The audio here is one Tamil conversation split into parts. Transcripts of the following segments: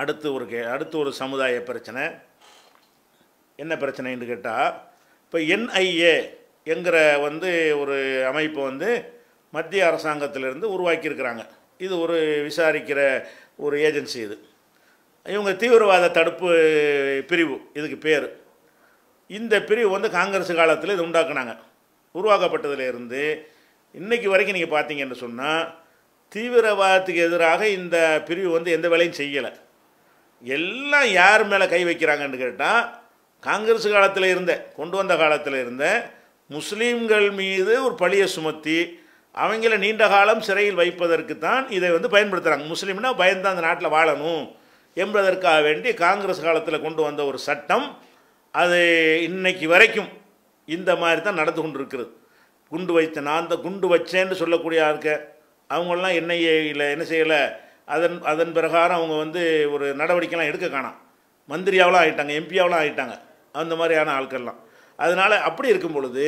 அடுத்து ஒரு கே அடுத்து ஒரு சமுதாய பிரச்சனை என்ன பிரச்சனைன்னு கேட்டால் இப்போ என்ஐஏ என்கிற வந்து ஒரு அமைப்பு வந்து மத்திய அரசாங்கத்திலிருந்து உருவாக்கியிருக்கிறாங்க இது ஒரு விசாரிக்கிற ஒரு ஏஜென்சி இது இவங்க தீவிரவாத தடுப்பு பிரிவு இதுக்கு பேர் இந்த பிரிவு வந்து காங்கிரஸ் காலத்தில் இது உண்டாக்குனாங்க உருவாக்கப்பட்டதுலேருந்து இன்றைக்கி வரைக்கும் நீங்கள் பார்த்தீங்கன்னு சொன்னால் தீவிரவாதத்துக்கு எதிராக இந்த பிரிவு வந்து எந்த வேலையும் செய்யலை எல்லாம் யார் மேலே கை வைக்கிறாங்கன்னு கேட்டால் காங்கிரஸ் காலத்தில் இருந்த கொண்டு வந்த காலத்தில் இருந்த முஸ்லீம்கள் மீது ஒரு பழியை சுமத்தி அவங்கள நீண்ட காலம் சிறையில் வைப்பதற்கு தான் இதை வந்து பயன்படுத்துகிறாங்க முஸ்லீம்னா பயந்து அந்த நாட்டில் வாழணும் என்பதற்காக வேண்டி காங்கிரஸ் காலத்தில் கொண்டு வந்த ஒரு சட்டம் அது இன்னைக்கு வரைக்கும் இந்த மாதிரி தான் நடந்து கொண்டு இருக்கிறது குண்டு வைத்த நான் தான் குண்டு வச்சேன்னு சொல்லக்கூடிய இருக்க அவங்களாம் இல்லை என்ன செய்யலை அதன் அதன் பிரகாரம் அவங்க வந்து ஒரு நடவடிக்கைலாம் எடுக்க காணாம் மந்திரியாவெலாம் ஆகிட்டாங்க எம்பியாவெலாம் ஆகிட்டாங்க அந்த மாதிரியான ஆட்கள்லாம் அதனால் அப்படி இருக்கும் பொழுது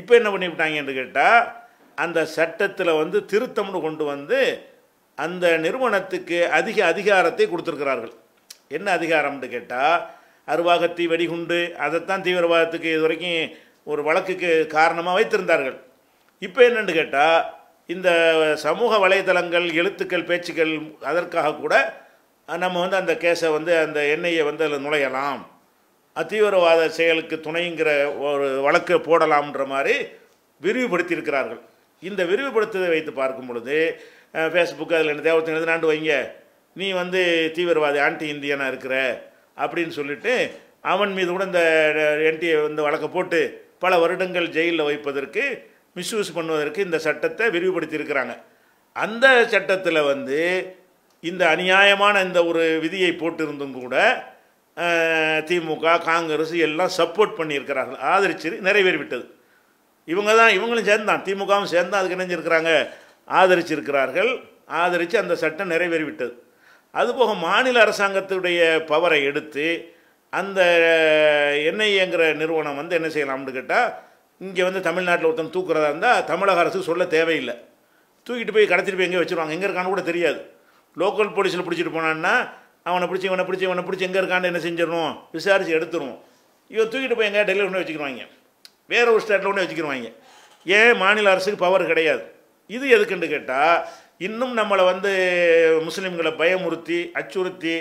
இப்போ என்ன பண்ணிவிட்டாங்கன்னு கேட்டால் அந்த சட்டத்தில் வந்து திருத்தம்னு கொண்டு வந்து அந்த நிறுவனத்துக்கு அதிக அதிகாரத்தை கொடுத்துருக்கிறார்கள் என்ன அதிகாரம்னு கேட்டால் அருவாகத்தி வெடிகுண்டு அதைத்தான் தீவிரவாதத்துக்கு இது வரைக்கும் ஒரு வழக்குக்கு காரணமாக வைத்திருந்தார்கள் இப்போ என்னென்னு கேட்டால் இந்த சமூக வலைதளங்கள் எழுத்துக்கள் பேச்சுக்கள் அதற்காக கூட நம்ம வந்து அந்த கேஸை வந்து அந்த எண்ணெயை வந்து அதில் நுழையலாம் தீவிரவாத செயலுக்கு துணைங்கிற ஒரு வழக்கை போடலாம்ன்ற மாதிரி விரிவுபடுத்தியிருக்கிறார்கள் இந்த விரிவுபடுத்துவதை வைத்து பார்க்கும் பொழுது ஃபேஸ்புக்கு அதில் என்ன தேவத்தை எழுதினாண்டு வைங்க நீ வந்து தீவிரவாதி ஆன்டி இந்தியனாக இருக்கிற அப்படின்னு சொல்லிட்டு அவன் மீது கூட இந்த என்டிஏ வந்து வழக்கை போட்டு பல வருடங்கள் ஜெயிலில் வைப்பதற்கு மிஸ்யூஸ் பண்ணுவதற்கு இந்த சட்டத்தை விரிவுபடுத்தியிருக்கிறாங்க அந்த சட்டத்தில் வந்து இந்த அநியாயமான இந்த ஒரு விதியை போட்டிருந்தும் கூட திமுக காங்கிரஸ் எல்லாம் சப்போர்ட் பண்ணியிருக்கிறார்கள் ஆதரிச்சு நிறைவேறிவிட்டது இவங்க தான் இவங்களும் சேர்ந்தான் திமுகவும் சேர்ந்து அதுக்கு இணைஞ்சிருக்கிறாங்க ஆதரிச்சிருக்கிறார்கள் ஆதரித்து அந்த சட்டம் நிறைவேறிவிட்டது அதுபோக மாநில அரசாங்கத்துடைய பவரை எடுத்து அந்த என்ஐஏங்கிற நிறுவனம் வந்து என்ன செய்யலாம்னு கேட்டால் இங்கே வந்து தமிழ்நாட்டில் ஒருத்தன் தூக்குறதா இருந்தால் தமிழக அரசு சொல்ல தேவையில்லை தூக்கிட்டு போய் கடத்திட்டு போய் எங்கே வச்சுருவாங்க எங்கே இருக்கான்னு கூட தெரியாது லோக்கல் போலீஸில் பிடிச்சிட்டு போனான்னா அவனை பிடிச்சி இவனை பிடிச்சி இவனை பிடிச்சி எங்கே இருக்கான்னு என்ன செஞ்சிடணும் விசாரித்து எடுத்துருவோம் இவன் தூக்கிட்டு போய் எங்கே டெல்லியில் ஒன்று வச்சுக்கிடுவாங்க வேறு ஒரு ஸ்டேட்டில் ஒன்று வச்சுக்கிடுவாங்க ஏன் மாநில அரசுக்கு பவர் கிடையாது இது எதுக்குன்னு கேட்டால் இன்னும் நம்மளை வந்து முஸ்லீம்களை பயமுறுத்தி அச்சுறுத்தி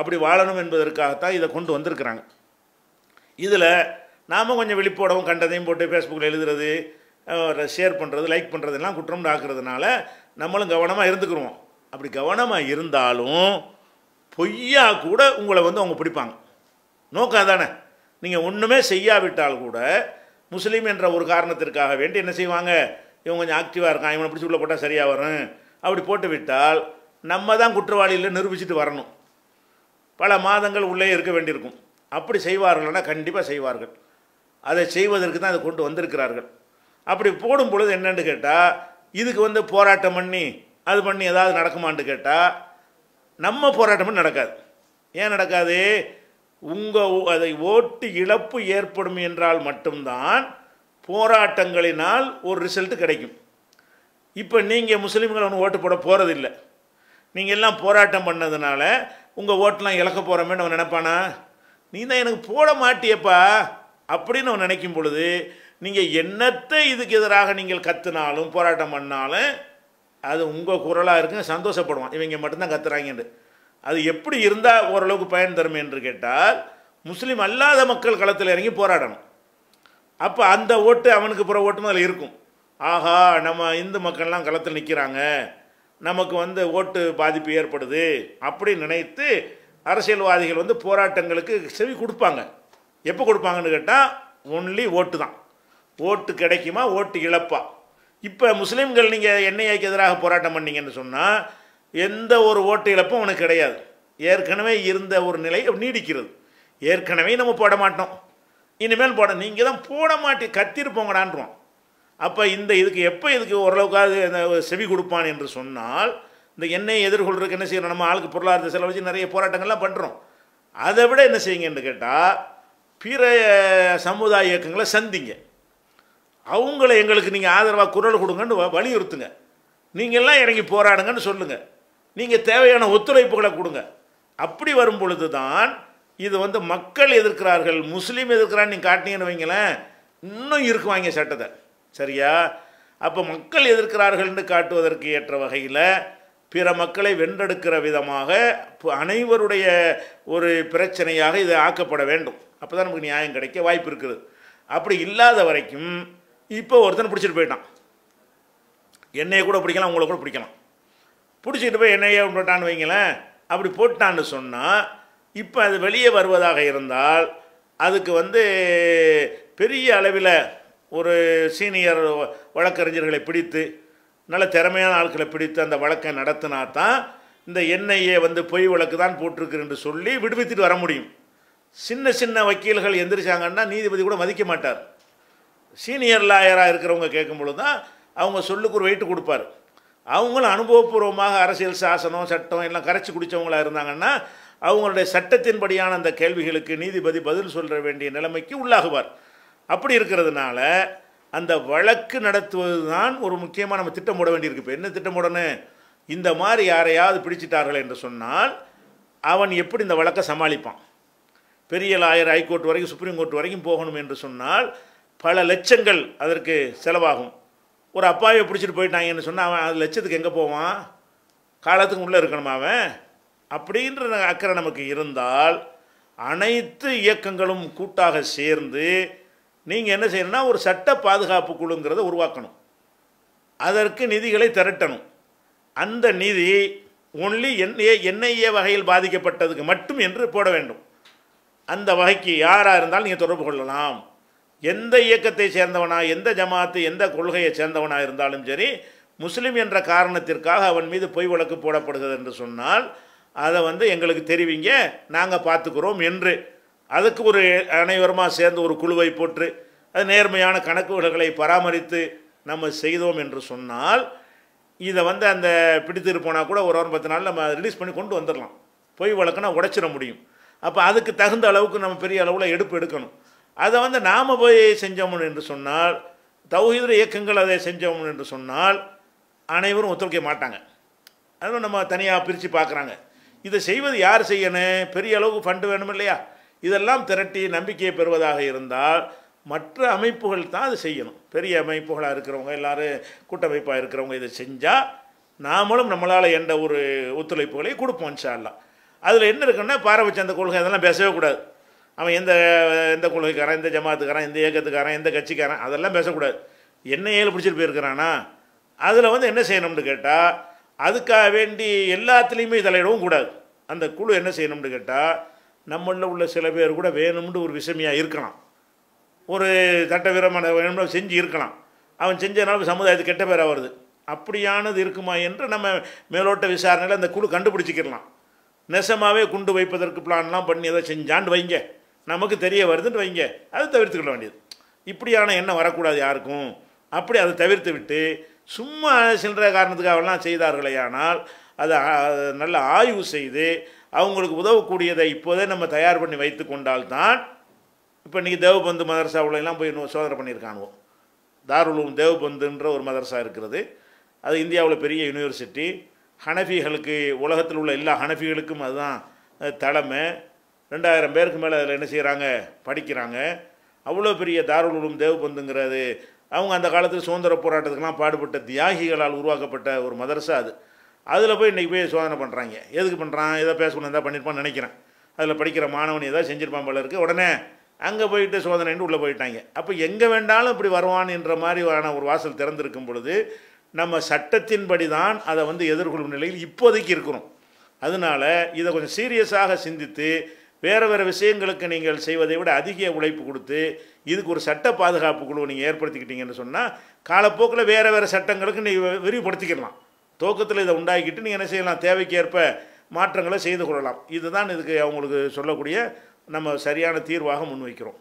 அப்படி வாழணும் என்பதற்காகத்தான் இதை கொண்டு வந்திருக்கிறாங்க இதில் நாம் கொஞ்சம் விழிப்போடவும் கண்டதையும் போட்டு ஃபேஸ்புக்கில் எழுதுறது ஷேர் பண்ணுறது லைக் பண்ணுறதுலாம் குற்றம்னு ஆக்குறதுனால நம்மளும் கவனமாக இருந்துக்குருவோம் அப்படி கவனமாக இருந்தாலும் பொய்யா கூட உங்களை வந்து அவங்க பிடிப்பாங்க நோக்கம் நீங்கள் ஒன்றுமே செய்யாவிட்டால் கூட முஸ்லீம் என்ற ஒரு காரணத்திற்காக வேண்டி என்ன செய்வாங்க இவன் கொஞ்சம் ஆக்டிவாக இருக்கான் இவனை பிடிச்சி உள்ள போட்டால் சரியாக வரும் அப்படி போட்டு விட்டால் நம்ம தான் குற்றவாளியில் நிரூபிச்சுட்டு வரணும் பல மாதங்கள் உள்ளே இருக்க வேண்டியிருக்கும் அப்படி செய்வார்கள்னா கண்டிப்பாக செய்வார்கள் அதை செய்வதற்கு தான் அதை கொண்டு வந்திருக்கிறார்கள் அப்படி போடும் பொழுது என்னென்னு கேட்டால் இதுக்கு வந்து போராட்டம் பண்ணி அது பண்ணி ஏதாவது நடக்குமான்னு கேட்டால் நம்ம போராட்டம் பண்ணி நடக்காது ஏன் நடக்காது உங்கள் அதை ஓட்டு இழப்பு ஏற்படும் என்றால் மட்டும்தான் போராட்டங்களினால் ஒரு ரிசல்ட் கிடைக்கும் இப்போ நீங்கள் முஸ்லீம்கள் ஒன்று ஓட்டு போட போகிறதில்ல நீங்கள் எல்லாம் போராட்டம் பண்ணதுனால உங்கள் ஓட்டெலாம் இழக்க போகிறோமே அவன் நினைப்பானா நீ தான் எனக்கு போட மாட்டியப்பா அப்படின்னு அவன் நினைக்கும் பொழுது நீங்கள் என்னத்தை இதுக்கு எதிராக நீங்கள் கற்றுனாலும் போராட்டம் பண்ணாலும் அது உங்கள் குரலாக இருக்குன்னு சந்தோஷப்படுவான் இவங்க மட்டும்தான் கத்துறாங்கன்னு அது எப்படி இருந்தால் ஓரளவுக்கு பயன் தரும் என்று கேட்டால் முஸ்லீம் அல்லாத மக்கள் களத்தில் இறங்கி போராடணும் அப்போ அந்த ஓட்டு அவனுக்கு புற ஓட்டும் அதில் இருக்கும் ஆஹா நம்ம இந்து மக்கள்லாம் களத்தில் நிற்கிறாங்க நமக்கு வந்து ஓட்டு பாதிப்பு ஏற்படுது அப்படின்னு நினைத்து அரசியல்வாதிகள் வந்து போராட்டங்களுக்கு செவி கொடுப்பாங்க எப்போ கொடுப்பாங்கன்னு கேட்டால் ஒன்லி ஓட்டு தான் ஓட்டு கிடைக்குமா ஓட்டு இழப்பா இப்போ முஸ்லீம்கள் நீங்கள் என்ஐஏக்கு எதிராக போராட்டம் பண்ணீங்கன்னு சொன்னால் எந்த ஒரு ஓட்டு இழப்பும் உனக்கு கிடையாது ஏற்கனவே இருந்த ஒரு நிலை நீடிக்கிறது ஏற்கனவே நம்ம போட மாட்டோம் இனிமேல் போட நீங்கள் தான் போட மாட்டி கத்திருப்போங்கடான்றோம் அப்போ இந்த இதுக்கு எப்போ இதுக்கு ஓரளவுக்காவது செவி கொடுப்பான் என்று சொன்னால் இந்த எண்ணெய் எதிர்கொள்றதுக்கு என்ன செய்யணும் நம்ம ஆளுக்கு பொருளாதார செலவு வச்சு நிறைய போராட்டங்கள்லாம் பண்ணுறோம் அதை விட என்ன செய்யுங்கன்னு கேட்டால் பிற சமுதாய இயக்கங்களை சந்திங்க அவங்கள எங்களுக்கு நீங்கள் ஆதரவாக குரல் கொடுங்கன்னு வலியுறுத்துங்க நீங்கள்லாம் இறங்கி போராடுங்கன்னு சொல்லுங்கள் நீங்கள் தேவையான ஒத்துழைப்புகளை கொடுங்க அப்படி வரும் பொழுது தான் இது வந்து மக்கள் எதிர்க்கிறார்கள் முஸ்லீம் எதிர்க்கிறான்னு நீங்கள் காட்டினீங்கன்னு வைங்களேன் இன்னும் இருக்குவாங்க சட்டத்தை சரியா அப்போ மக்கள் எதிர்க்கிறார்கள்னு காட்டுவதற்கு ஏற்ற வகையில் பிற மக்களை வென்றெடுக்கிற விதமாக அனைவருடைய ஒரு பிரச்சனையாக இது ஆக்கப்பட வேண்டும் அப்போ தான் நமக்கு நியாயம் கிடைக்க வாய்ப்பு இருக்குது அப்படி இல்லாத வரைக்கும் இப்போ ஒருத்தன் பிடிச்சிட்டு போயிட்டான் என்னையை கூட பிடிக்கலாம் உங்களை கூட பிடிக்கலாம் பிடிச்சிட்டு போய் என்னையே போட்டான்னு வைங்களேன் அப்படி போட்டான்னு சொன்னால் இப்போ அது வெளியே வருவதாக இருந்தால் அதுக்கு வந்து பெரிய அளவில் ஒரு சீனியர் வழக்கறிஞர்களை பிடித்து நல்ல திறமையான ஆட்களை பிடித்து அந்த வழக்கை நடத்தினா தான் இந்த எண்ணெயை வந்து பொய் வழக்கு தான் போட்டிருக்குன்னு சொல்லி விடுவித்துட்டு வர முடியும் சின்ன சின்ன வக்கீல்கள் எந்திரிச்சாங்கன்னா நீதிபதி கூட மதிக்க மாட்டார் சீனியர் லாயராக இருக்கிறவங்க கேட்கும் பொழுது தான் அவங்க சொல்லுக்கு ஒரு வெயிட்டு கொடுப்பார் அவங்களும் அனுபவபூர்வமாக அரசியல் சாசனம் சட்டம் எல்லாம் கரைச்சி குடித்தவங்களாக இருந்தாங்கன்னா அவங்களுடைய சட்டத்தின்படியான அந்த கேள்விகளுக்கு நீதிபதி பதில் சொல்ல வேண்டிய நிலைமைக்கு உள்ளாகுவார் அப்படி இருக்கிறதுனால அந்த வழக்கு நடத்துவது தான் ஒரு முக்கியமாக நம்ம திட்டம் போட வேண்டியிருக்கு இப்போ என்ன திட்டம் போடணும் இந்த மாதிரி யாரையாவது பிடிச்சிட்டார்கள் என்று சொன்னால் அவன் எப்படி இந்த வழக்கை சமாளிப்பான் பெரிய லாயர் ஹைகோர்ட் வரைக்கும் சுப்ரீம் கோர்ட் வரைக்கும் போகணும் என்று சொன்னால் பல லட்சங்கள் அதற்கு செலவாகும் ஒரு அப்பாவை பிடிச்சிட்டு போயிட்டாங்கன்னு சொன்னால் அவன் அது லட்சத்துக்கு எங்கே போவான் காலத்துக்கு உள்ளே இருக்கணுமா அவன் அப்படின்ற அக்கறை நமக்கு இருந்தால் அனைத்து இயக்கங்களும் கூட்டாக சேர்ந்து நீங்கள் என்ன செய்யணும்னா ஒரு சட்ட பாதுகாப்பு குழுங்கிறத உருவாக்கணும் அதற்கு நிதிகளை திரட்டணும் அந்த நிதி ஒன்லி என்ஏ என்ஐஏ வகையில் பாதிக்கப்பட்டதுக்கு மட்டும் என்று போட வேண்டும் அந்த வகைக்கு யாராக இருந்தாலும் நீங்கள் தொடர்பு கொள்ளலாம் எந்த இயக்கத்தை சேர்ந்தவனா எந்த ஜமாத்து எந்த கொள்கையை சேர்ந்தவனாக இருந்தாலும் சரி முஸ்லீம் என்ற காரணத்திற்காக அவன் மீது பொய் வழக்கு போடப்படுகிறது என்று சொன்னால் அதை வந்து எங்களுக்கு தெரிவிங்க நாங்கள் பார்த்துக்கிறோம் என்று அதுக்கு ஒரு அனைவருமாக சேர்ந்து ஒரு குழுவை போட்டு அது நேர்மையான கணக்குகளை பராமரித்து நம்ம செய்தோம் என்று சொன்னால் இதை வந்து அந்த பிடித்துட்டு போனால் கூட ஒரு வாரம் பத்து நாள் நம்ம ரிலீஸ் பண்ணி கொண்டு வந்துடலாம் பொய் வழக்குனா உடச்சிட முடியும் அப்போ அதுக்கு தகுந்த அளவுக்கு நம்ம பெரிய அளவில் எடுப்பு எடுக்கணும் அதை வந்து நாம் போய் செஞ்சோம்னு என்று சொன்னால் தௌஹீதர் இயக்கங்கள் அதை செஞ்சோம்னு என்று சொன்னால் அனைவரும் ஒத்துழைக்க மாட்டாங்க அதுவும் நம்ம தனியாக பிரித்து பார்க்குறாங்க இதை செய்வது யார் செய்யணும் பெரிய அளவுக்கு ஃபண்டு வேணும் இல்லையா இதெல்லாம் திரட்டி நம்பிக்கையை பெறுவதாக இருந்தால் மற்ற அமைப்புகள் தான் அது செய்யணும் பெரிய அமைப்புகளாக இருக்கிறவங்க எல்லோரும் கூட்டமைப்பாக இருக்கிறவங்க இதை செஞ்சால் நாமளும் நம்மளால் எந்த ஒரு ஒத்துழைப்புகளை கொடுப்போம் சார்லாம் அதில் என்ன இருக்குன்னா பாரபட்ச அந்த கொள்கை அதெல்லாம் பேசவே கூடாது அவன் எந்த எந்த கொள்கைக்காரன் எந்த ஜமாத்துக்காரன் எந்த இயக்கத்துக்காரன் எந்த கட்சிக்காரன் அதெல்லாம் பேசக்கூடாது என்ன ஏழு பிடிச்சிட்டு போயிருக்கிறானா அதில் வந்து என்ன செய்யணும்னு கேட்டால் அதுக்காக வேண்டி எல்லாத்துலேயுமே தலையிடவும் கூடாது அந்த குழு என்ன செய்யணும்னு கேட்டால் நம்மளில் உள்ள சில பேர் கூட வேணும்னு ஒரு விஷமியாக இருக்கலாம் ஒரு தட்ட வீரமான வேணும்னு செஞ்சு இருக்கலாம் அவன் செஞ்சதுனால சமுதாயத்துக்கு கெட்ட பேராக வருது அப்படியானது இருக்குமா என்று நம்ம மேலோட்ட விசாரணையில் அந்த குழு கண்டுபிடிச்சிக்கிடலாம் நெசமாகவே குண்டு வைப்பதற்கு பிளான்லாம் பண்ணி எதை செஞ்சான்னு வைங்க நமக்கு தெரிய வருதுன்னு வைங்க அதை தவிர்த்துக்கிட வேண்டியது இப்படியான எண்ணம் வரக்கூடாது யாருக்கும் அப்படி அதை தவிர்த்து விட்டு சும்மா சில்லற காரணத்துக்காகலாம் செய்தார்களே ஆனால் அதை நல்ல ஆய்வு செய்து அவங்களுக்கு உதவக்கூடியதை இப்போதே நம்ம தயார் பண்ணி வைத்து கொண்டால்தான் இப்போ இன்றைக்கி தேவபந்து உள்ளெல்லாம் போய் சோதனை பண்ணியிருக்கானுவோம் தாருலூம் தேவபந்துன்ற ஒரு மதரசா இருக்கிறது அது இந்தியாவில் பெரிய யூனிவர்சிட்டி ஹனஃபிகளுக்கு உலகத்தில் உள்ள எல்லா ஹனஃபிகளுக்கும் அதுதான் தலைமை ரெண்டாயிரம் பேருக்கு மேலே அதில் என்ன செய்கிறாங்க படிக்கிறாங்க அவ்வளோ பெரிய தாருளும் தேவபந்துங்கிறது அவங்க அந்த காலத்தில் சுதந்திர போராட்டத்துக்கெல்லாம் பாடுபட்ட தியாகிகளால் உருவாக்கப்பட்ட ஒரு மதரசா அது அதில் போய் இன்றைக்கி போய் சோதனை பண்ணுறாங்க எதுக்கு பண்ணுறான் ஏதோ பேசணும் எதாவது பண்ணியிருப்பான்னு நினைக்கிறேன் அதில் படிக்கிற மாணவன் ஏதாவது செஞ்சுருப்பான் போல இருக்குது உடனே அங்கே போயிட்டு சோதனைன்னு உள்ளே போயிட்டாங்க அப்போ எங்கே வேண்டாலும் இப்படி வருவான் என்ற மாதிரியான ஒரு வாசல் திறந்திருக்கும் பொழுது நம்ம சட்டத்தின்படி தான் அதை வந்து எதிர்கொள்ளும் நிலையில் இப்போதைக்கு இருக்கிறோம் அதனால் இதை கொஞ்சம் சீரியஸாக சிந்தித்து வேறு வேறு விஷயங்களுக்கு நீங்கள் செய்வதை விட அதிக உழைப்பு கொடுத்து இதுக்கு ஒரு சட்ட பாதுகாப்பு குழு நீங்கள் ஏற்படுத்திக்கிட்டீங்கன்னு சொன்னால் காலப்போக்கில் வேறு வேறு சட்டங்களுக்கு நீங்கள் விரிவுபடுத்திக்கலாம் தோக்கத்தில் இதை உண்டாக்கிட்டு நீங்கள் என்ன செய்யலாம் தேவைக்கேற்ப மாற்றங்களை செய்து கொள்ளலாம் இதுதான் இதுக்கு அவங்களுக்கு சொல்லக்கூடிய நம்ம சரியான தீர்வாக முன்வைக்கிறோம்